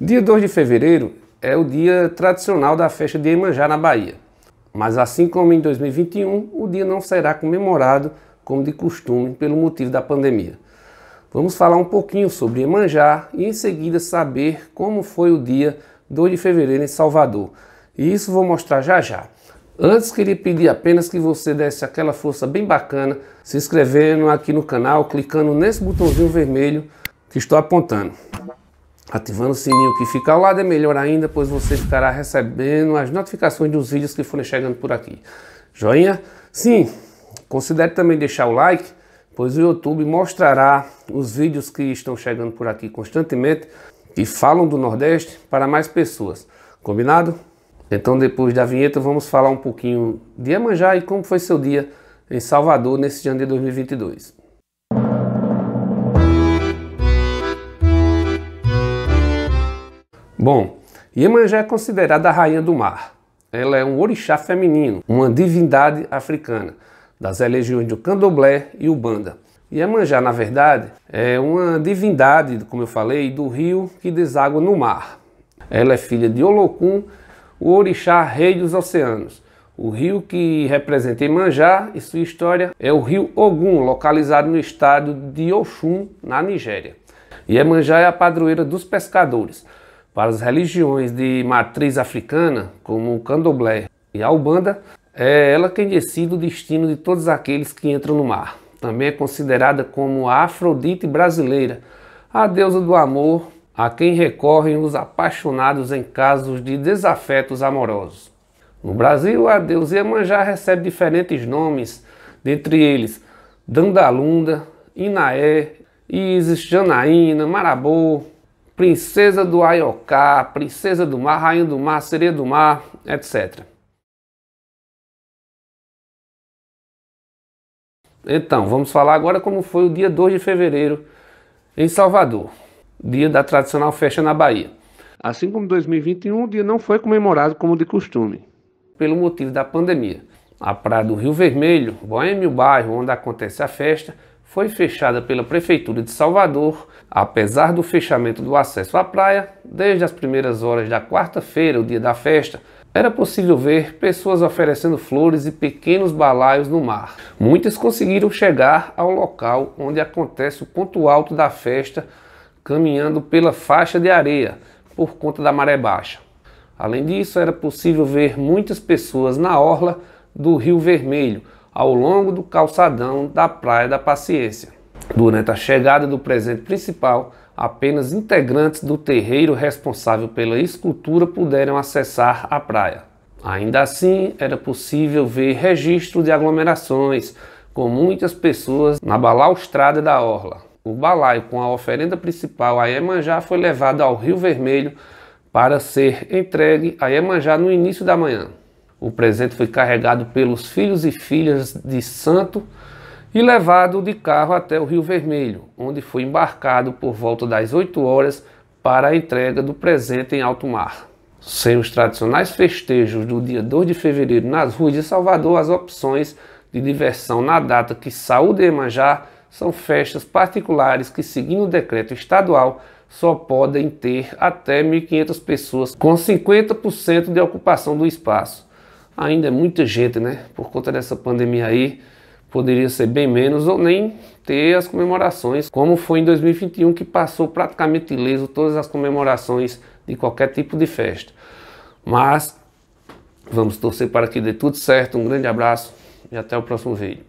Dia 2 de fevereiro é o dia tradicional da festa de Iemanjá na Bahia. Mas assim como em 2021, o dia não será comemorado como de costume pelo motivo da pandemia. Vamos falar um pouquinho sobre Iemanjá e em seguida saber como foi o dia 2 de fevereiro em Salvador. E isso vou mostrar já já. Antes queria pedir apenas que você desse aquela força bem bacana se inscrevendo aqui no canal, clicando nesse botãozinho vermelho que estou apontando. Ativando o sininho que fica ao lado é melhor ainda, pois você ficará recebendo as notificações dos vídeos que forem chegando por aqui. Joinha? Sim, considere também deixar o like, pois o YouTube mostrará os vídeos que estão chegando por aqui constantemente que falam do Nordeste para mais pessoas. Combinado? Então, depois da vinheta, vamos falar um pouquinho de Iemanjá e como foi seu dia em Salvador nesse ano de 2022. Bom, Iemanjá é considerada a rainha do mar. Ela é um orixá feminino, uma divindade africana, das religiões do candomblé e ubanda. Iemanjá, na verdade, é uma divindade, como eu falei, do rio que deságua no mar. Ela é filha de Olokun, o orixá rei dos oceanos. O rio que representa Iemanjá e sua história é o rio Ogun, localizado no estado de Oxum, na Nigéria. Iemanjá é a padroeira dos pescadores. Para as religiões de matriz africana, como o candomblé e a é ela quem decide o destino de todos aqueles que entram no mar. Também é considerada como a Afrodite brasileira, a deusa do amor, a quem recorrem os apaixonados em casos de desafetos amorosos. No Brasil, a deusa Iemanjá recebe diferentes nomes, dentre eles Dandalunda, Inaé, Isis, Janaína, Marabô, princesa do Ayoká, princesa do mar, rainha do mar, sereia do mar, etc. Então, vamos falar agora como foi o dia 2 de fevereiro em Salvador, dia da tradicional festa na Bahia. Assim como 2021, o dia não foi comemorado como de costume, pelo motivo da pandemia. A Praia do Rio Vermelho, boêmio bairro onde acontece a festa, foi fechada pela Prefeitura de Salvador, apesar do fechamento do acesso à praia, desde as primeiras horas da quarta-feira, o dia da festa, era possível ver pessoas oferecendo flores e pequenos balaios no mar. Muitas conseguiram chegar ao local onde acontece o ponto alto da festa, caminhando pela faixa de areia por conta da maré baixa. Além disso, era possível ver muitas pessoas na orla do Rio Vermelho, ao longo do calçadão da Praia da Paciência. Durante a chegada do presente principal, apenas integrantes do terreiro responsável pela escultura puderam acessar a praia. Ainda assim, era possível ver registro de aglomerações, com muitas pessoas na balaustrada da orla. O balaio com a oferenda principal a Iemanjá foi levado ao Rio Vermelho para ser entregue a Iemanjá no início da manhã. O presente foi carregado pelos filhos e filhas de santo e levado de carro até o Rio Vermelho, onde foi embarcado por volta das 8 horas para a entrega do presente em alto mar. Sem os tradicionais festejos do dia 2 de fevereiro nas ruas de Salvador, as opções de diversão na data que saúde Emanjá são festas particulares que, seguindo o decreto estadual, só podem ter até 1.500 pessoas com 50% de ocupação do espaço ainda é muita gente, né? Por conta dessa pandemia aí, poderia ser bem menos ou nem ter as comemorações, como foi em 2021 que passou praticamente ileso todas as comemorações de qualquer tipo de festa. Mas vamos torcer para que dê tudo certo. Um grande abraço e até o próximo vídeo.